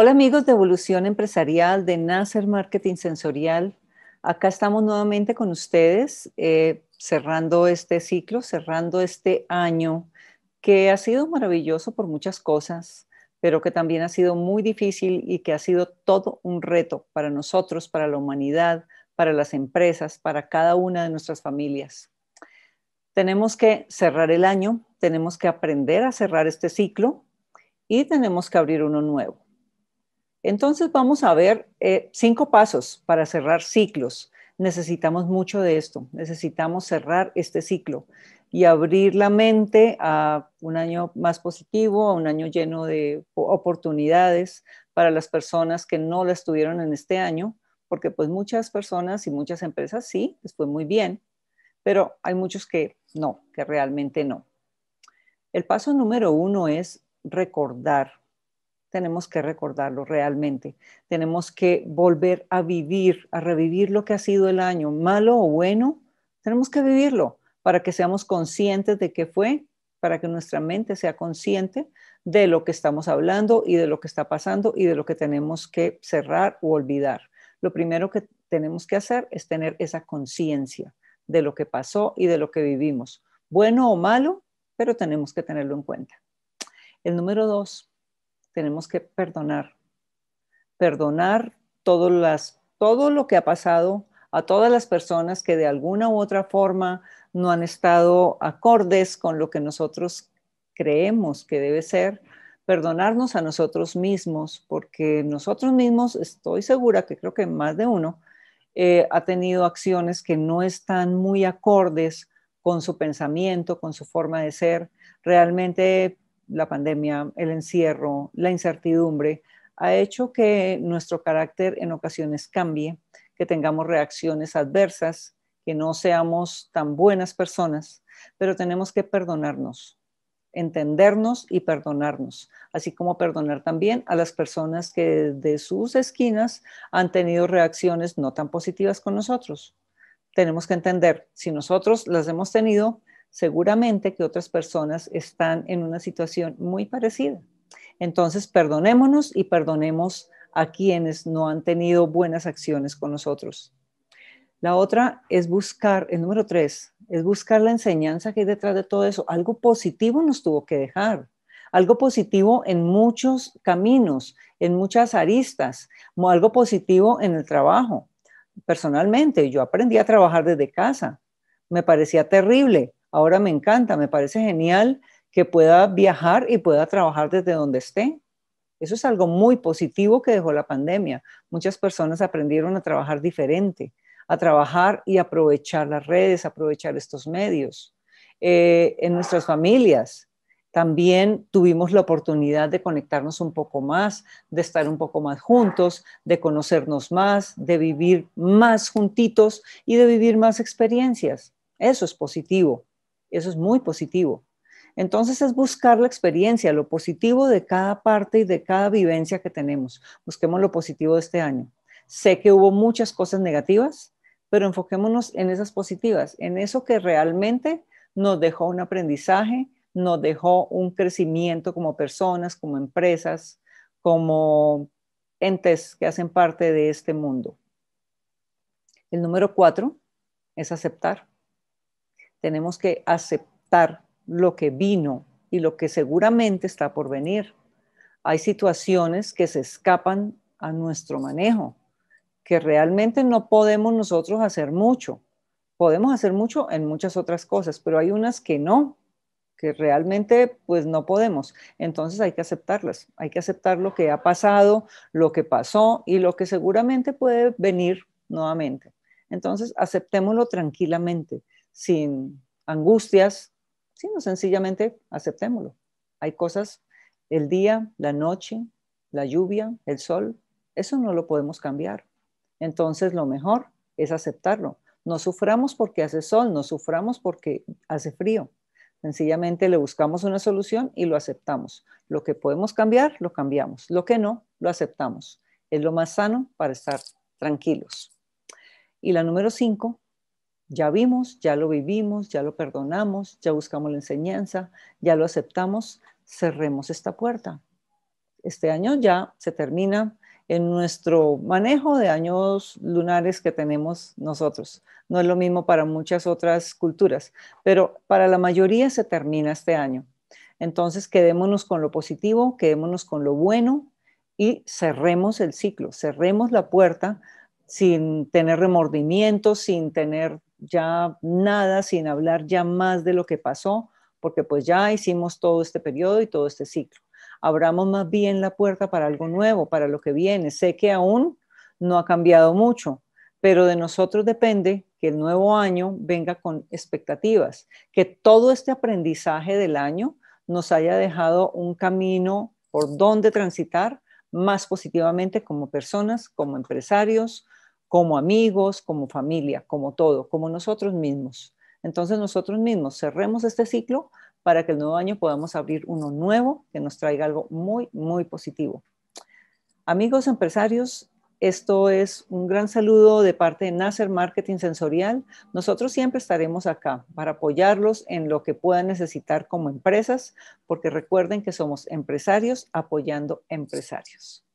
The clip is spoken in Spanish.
Hola amigos de Evolución Empresarial de Nasser Marketing Sensorial. Acá estamos nuevamente con ustedes eh, cerrando este ciclo, cerrando este año que ha sido maravilloso por muchas cosas, pero que también ha sido muy difícil y que ha sido todo un reto para nosotros, para la humanidad, para las empresas, para cada una de nuestras familias. Tenemos que cerrar el año, tenemos que aprender a cerrar este ciclo y tenemos que abrir uno nuevo. Entonces vamos a ver eh, cinco pasos para cerrar ciclos. Necesitamos mucho de esto, necesitamos cerrar este ciclo y abrir la mente a un año más positivo, a un año lleno de oportunidades para las personas que no las tuvieron en este año, porque pues muchas personas y muchas empresas sí, les fue muy bien, pero hay muchos que no, que realmente no. El paso número uno es recordar tenemos que recordarlo realmente. Tenemos que volver a vivir, a revivir lo que ha sido el año, malo o bueno. Tenemos que vivirlo para que seamos conscientes de qué fue, para que nuestra mente sea consciente de lo que estamos hablando y de lo que está pasando y de lo que tenemos que cerrar o olvidar. Lo primero que tenemos que hacer es tener esa conciencia de lo que pasó y de lo que vivimos, bueno o malo, pero tenemos que tenerlo en cuenta. El número dos, tenemos que perdonar. Perdonar todas todo lo que ha pasado a todas las personas que de alguna u otra forma no han estado acordes con lo que nosotros creemos que debe ser, perdonarnos a nosotros mismos, porque nosotros mismos, estoy segura que creo que más de uno, eh, ha tenido acciones que no están muy acordes con su pensamiento, con su forma de ser. Realmente la pandemia, el encierro, la incertidumbre, ha hecho que nuestro carácter en ocasiones cambie, que tengamos reacciones adversas, que no seamos tan buenas personas, pero tenemos que perdonarnos, entendernos y perdonarnos, así como perdonar también a las personas que de sus esquinas han tenido reacciones no tan positivas con nosotros. Tenemos que entender, si nosotros las hemos tenido, seguramente que otras personas están en una situación muy parecida. Entonces, perdonémonos y perdonemos a quienes no han tenido buenas acciones con nosotros. La otra es buscar, el número tres, es buscar la enseñanza que hay detrás de todo eso. Algo positivo nos tuvo que dejar, algo positivo en muchos caminos, en muchas aristas, algo positivo en el trabajo. Personalmente, yo aprendí a trabajar desde casa, me parecía terrible, Ahora me encanta, me parece genial que pueda viajar y pueda trabajar desde donde esté. Eso es algo muy positivo que dejó la pandemia. Muchas personas aprendieron a trabajar diferente, a trabajar y aprovechar las redes, aprovechar estos medios. Eh, en nuestras familias también tuvimos la oportunidad de conectarnos un poco más, de estar un poco más juntos, de conocernos más, de vivir más juntitos y de vivir más experiencias. Eso es positivo. Eso es muy positivo. Entonces es buscar la experiencia, lo positivo de cada parte y de cada vivencia que tenemos. Busquemos lo positivo de este año. Sé que hubo muchas cosas negativas, pero enfoquémonos en esas positivas, en eso que realmente nos dejó un aprendizaje, nos dejó un crecimiento como personas, como empresas, como entes que hacen parte de este mundo. El número cuatro es aceptar. Tenemos que aceptar lo que vino y lo que seguramente está por venir. Hay situaciones que se escapan a nuestro manejo, que realmente no podemos nosotros hacer mucho. Podemos hacer mucho en muchas otras cosas, pero hay unas que no, que realmente pues no podemos. Entonces hay que aceptarlas, hay que aceptar lo que ha pasado, lo que pasó y lo que seguramente puede venir nuevamente. Entonces aceptémoslo tranquilamente, sin angustias, sino sencillamente aceptémoslo. Hay cosas, el día, la noche, la lluvia, el sol, eso no lo podemos cambiar. Entonces lo mejor es aceptarlo. No suframos porque hace sol, no suframos porque hace frío. Sencillamente le buscamos una solución y lo aceptamos. Lo que podemos cambiar, lo cambiamos. Lo que no, lo aceptamos. Es lo más sano para estar tranquilos. Y la número cinco ya vimos, ya lo vivimos, ya lo perdonamos, ya buscamos la enseñanza, ya lo aceptamos, cerremos esta puerta. Este año ya se termina en nuestro manejo de años lunares que tenemos nosotros. No es lo mismo para muchas otras culturas, pero para la mayoría se termina este año. Entonces, quedémonos con lo positivo, quedémonos con lo bueno y cerremos el ciclo, cerremos la puerta sin tener remordimientos, sin tener ya nada sin hablar ya más de lo que pasó, porque pues ya hicimos todo este periodo y todo este ciclo. Abramos más bien la puerta para algo nuevo, para lo que viene. Sé que aún no ha cambiado mucho, pero de nosotros depende que el nuevo año venga con expectativas, que todo este aprendizaje del año nos haya dejado un camino por donde transitar más positivamente como personas, como empresarios, como amigos, como familia, como todo, como nosotros mismos. Entonces nosotros mismos cerremos este ciclo para que el nuevo año podamos abrir uno nuevo que nos traiga algo muy, muy positivo. Amigos empresarios, esto es un gran saludo de parte de Nasser Marketing Sensorial. Nosotros siempre estaremos acá para apoyarlos en lo que puedan necesitar como empresas, porque recuerden que somos empresarios apoyando empresarios.